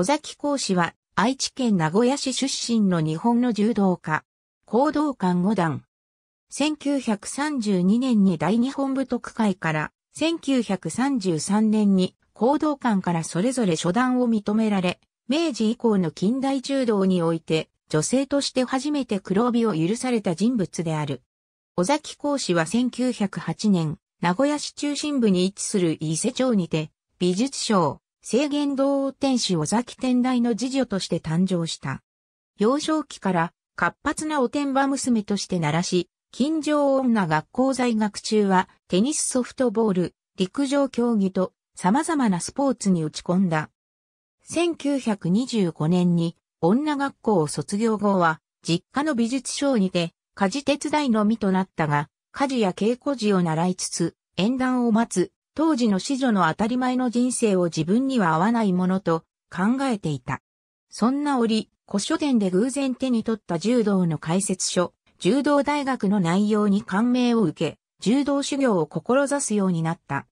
尾崎講師は愛知県名古屋市出身の日本の柔道家、行動館五段。1932年に大日本武徳会から1933年に行動館からそれぞれ初段を認められ、明治以降の近代柔道において女性として初めて黒帯を許された人物である。尾崎講師は1908年、名古屋市中心部に位置する伊勢町にて、美術賞、制限道王天使尾崎天台の次女として誕生した。幼少期から活発なお天場娘として鳴らし、近所女学校在学中はテニスソフトボール、陸上競技と様々なスポーツに打ち込んだ。1925年に女学校を卒業後は実家の美術賞にて家事手伝いのみとなったが、家事や稽古時を習いつつ、縁談を待つ当時の子女の当たり前の人生を自分には合わないものと考えていた。そんな折、古書店で偶然手に取った柔道の解説書、柔道大学の内容に感銘を受け、柔道修行を志すようになった。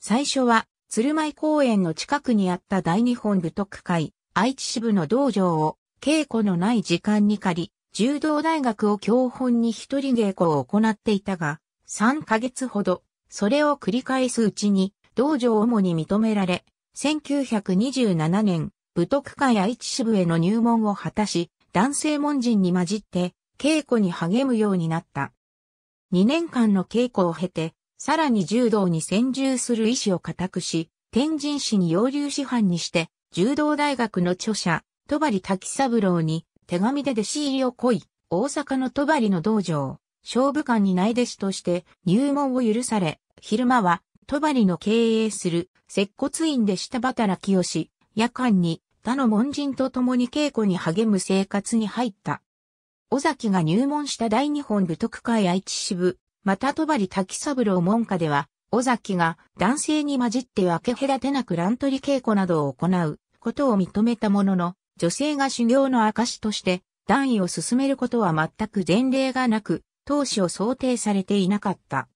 最初は、鶴舞公園の近くにあった大日本部徳会、愛知支部の道場を、稽古のない時間に借り、柔道大学を教本に一人稽古を行っていたが、3ヶ月ほど、それを繰り返すうちに、道場を主に認められ、1927年、武徳館や一支部への入門を果たし、男性門人に混じって、稽古に励むようになった。2年間の稽古を経て、さらに柔道に専従する意志を固くし、天神市に要留師範にして、柔道大学の著者、戸張滝三郎に手紙で弟子入りを来い、大阪の戸張の道場、勝負官に内弟子として入門を許され、昼間は、戸張の経営する接骨院で下働きをし、夜間に他の門人と共に稽古に励む生活に入った。尾崎が入門した大日本武徳会愛知支部、また戸張滝三郎門下では、尾崎が男性に混じって分け隔てなく乱取り稽古などを行うことを認めたものの、女性が修行の証として、段位を進めることは全く前例がなく、当資を想定されていなかった。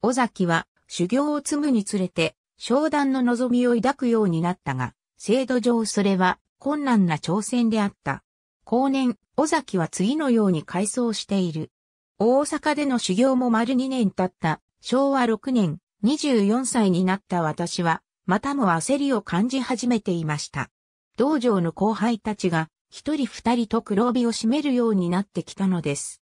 尾崎は修行を積むにつれて、商談の望みを抱くようになったが、制度上それは困難な挑戦であった。後年、尾崎は次のように回想している。大阪での修行も丸2年経った昭和6年、24歳になった私は、またも焦りを感じ始めていました。道場の後輩たちが、一人二人と黒帯を締めるようになってきたのです。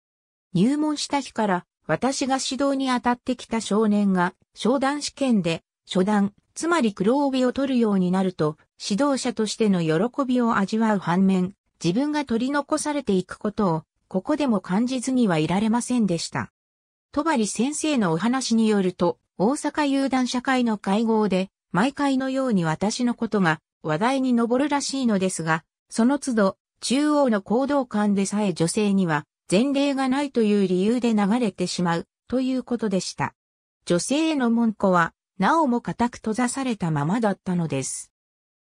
入門した日から私が指導に当たってきた少年が商談試験で初段、つまり黒帯を取るようになると指導者としての喜びを味わう反面、自分が取り残されていくことをここでも感じずにはいられませんでした。戸張先生のお話によると、大阪有段社会の会合で、毎回のように私のことが話題に上るらしいのですが、その都度、中央の行動館でさえ女性には前例がないという理由で流れてしまうということでした。女性への門戸は、なおも固く閉ざされたままだったのです。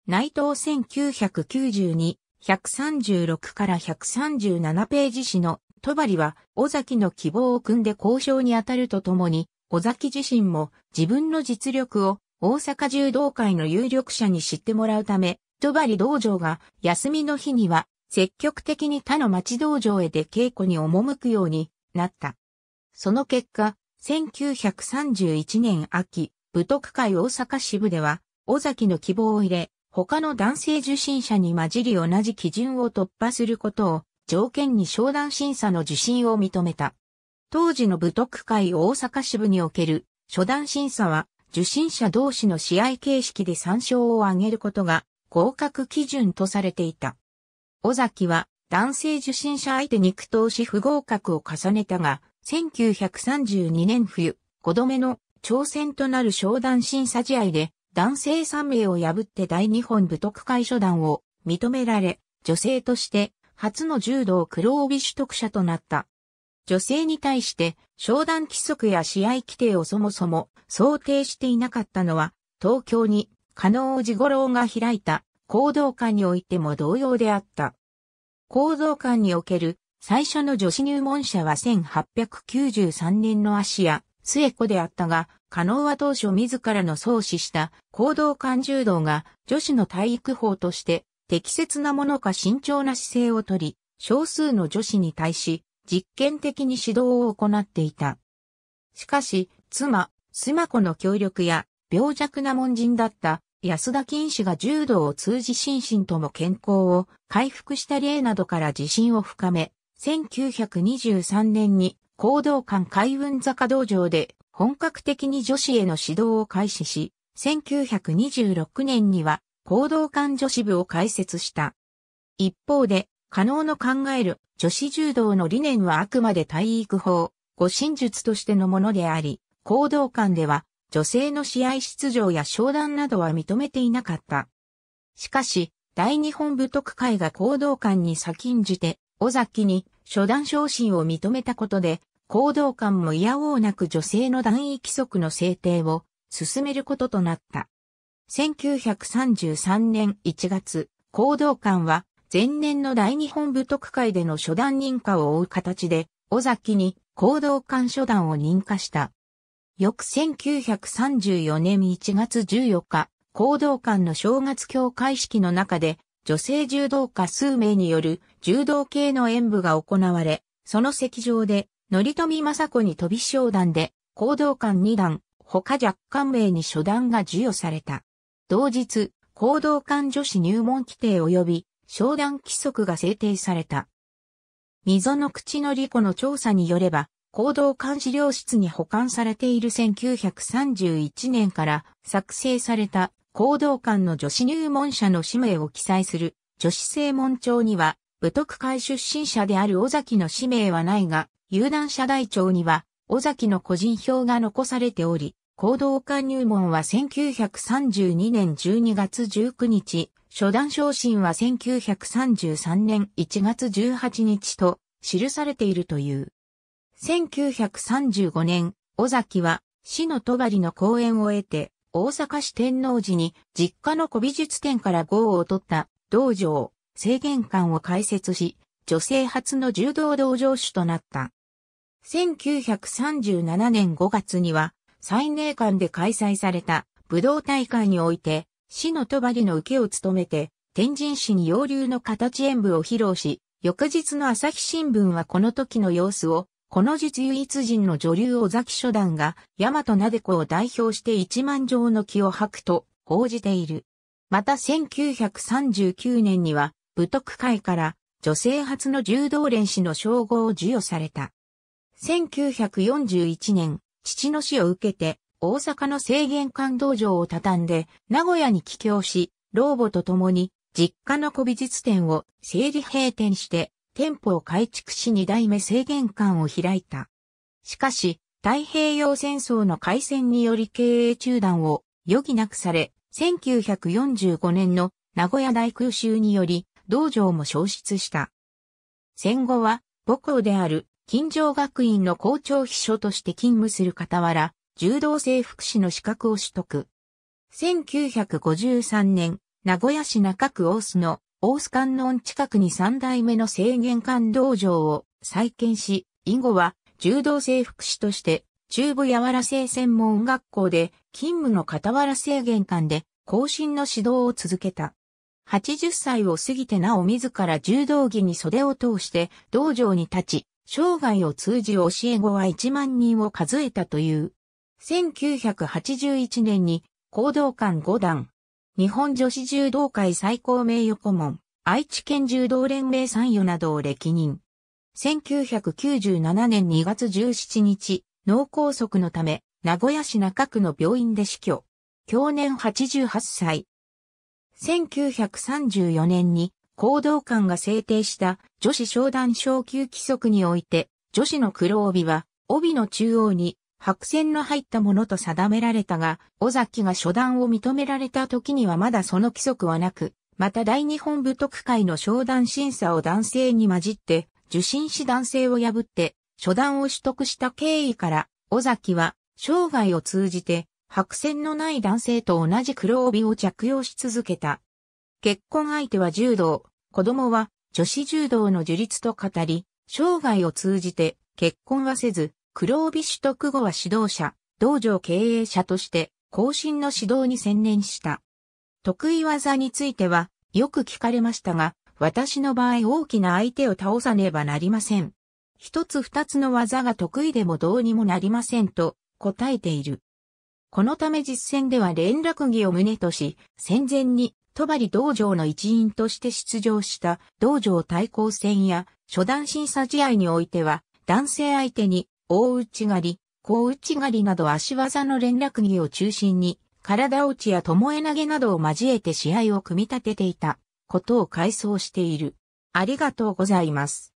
内藤1992、136から137ページ誌の戸張は、尾崎の希望を組んで交渉に当たるとともに、尾崎自身も自分の実力を大阪柔道会の有力者に知ってもらうため、戸張道場が休みの日には積極的に他の町道場へで稽古に赴くようになった。その結果、1931年秋、武徳会大阪支部では、尾崎の希望を入れ、他の男性受信者に混じり同じ基準を突破することを条件に商談審査の受信を認めた。当時の武徳会大阪支部における初段審査は受信者同士の試合形式で参照を挙げることが合格基準とされていた。尾崎は男性受信者相手に苦闘し不合格を重ねたが、1932年冬、5度目の挑戦となる商談審査試合で、男性3名を破って大日本武徳会初段を認められ、女性として初の柔道黒帯取得者となった。女性に対して商談規則や試合規定をそもそも想定していなかったのは、東京に加納治五郎が開いた行動間においても同様であった。行動間における最初の女子入門者は1893年の足屋、末子であったが、加納は当初自らの創始した行動間柔道が女子の体育法として適切なものか慎重な姿勢をとり、少数の女子に対し実験的に指導を行っていた。しかし、妻、須磨子の協力や病弱な門人だった安田金氏が柔道を通じ心身とも健康を回復した例などから自信を深め、1923年に行動館海運坂道場で本格的に女子への指導を開始し、1926年には行動館女子部を開設した。一方で、可能の考える女子柔道の理念はあくまで体育法、護身術としてのものであり、行動館では女性の試合出場や商談などは認めていなかった。しかし、大日本武徳会が行動官に先んじて、尾崎に初段昇進を認めたことで、行動官も嫌おうなく女性の団位規則の制定を進めることとなった。1933年1月、行動官は前年の大日本武徳会での初段認可を追う形で、尾崎に行動官初段を認可した。翌1934年1月14日、行動館の正月協会式の中で、女性柔道家数名による柔道系の演舞が行われ、その席上で、み富雅子に飛び商談で、行動館2段、他若干名に初段が授与された。同日、行動館女子入門規定及び、商談規則が制定された。溝の口の利子の調査によれば、行動監視料室に保管されている1931年から作成された行動官の女子入門者の氏名を記載する女子正門帳には、武徳会出身者である尾崎の氏名はないが、有段者大帳には、尾崎の個人票が残されており、行動官入門は1932年12月19日、初段昇進は1933年1月18日と記されているという。1935年、尾崎は、市の戸張の講演を得て、大阪市天王寺に実家の古美術展から号を取った道場、制限館を開設し、女性初の柔道道場主となった。1937年5月には、最寧館で開催された武道大会において、市の戸張の受けを務めて、天神市に洋流の形演舞を披露し、翌日の朝日新聞はこの時の様子をこの実唯一人の女流尾崎初段が、大和撫子を代表して一万条の木を吐くと報じている。また1939年には、武徳会から女性初の柔道連士の称号を授与された。1941年、父の死を受けて、大阪の制限官道場を畳んで、名古屋に帰郷し、老母と共に、実家の古美術展を整理閉店して、店舗を改築し二代目制限館を開いた。しかし、太平洋戦争の開戦により経営中断を余儀なくされ、1945年の名古屋大空襲により、道場も消失した。戦後は、母校である、金城学院の校長秘書として勤務する傍ら、柔道整復師の資格を取得。1953年、名古屋市中区大須の大須観音近くに三代目の制限官道場を再建し、以後は柔道整復師として中部柔ら製専門学校で勤務の傍ら制限官で後進の指導を続けた。80歳を過ぎてなお自ら柔道着に袖を通して道場に立ち、生涯を通じ教え子は1万人を数えたという。1981年に行動官5段、日本女子柔道界最高名誉顧問、愛知県柔道連盟参与などを歴任。1997年2月17日、脳梗塞のため、名古屋市中区の病院で死去。去年88歳。1934年に行動官が制定した女子商談昇級規則において、女子の黒帯は帯の中央に白線の入ったものと定められたが、尾崎が初段を認められた時にはまだその規則はなく、また大日本武徳会の商談審査を男性に混じって、受診し男性を破って、初段を取得した経緯から、尾崎は、生涯を通じて、白線のない男性と同じ黒帯を着用し続けた。結婚相手は柔道、子供は女子柔道の樹立と語り、生涯を通じて結婚はせず、黒帯取得後は指導者、道場経営者として、後進の指導に専念した。得意技については、よく聞かれましたが、私の場合大きな相手を倒さねばなりません。一つ二つの技が得意でもどうにもなりませんと答えている。このため実戦では連絡儀を胸とし、戦前に、戸張道場の一員として出場した道場対抗戦や初段審査試合においては、男性相手に大内刈り、小内刈りなど足技の連絡儀を中心に体落ちや巴投げなどを交えて試合を組み立てていたことを回想している。ありがとうございます。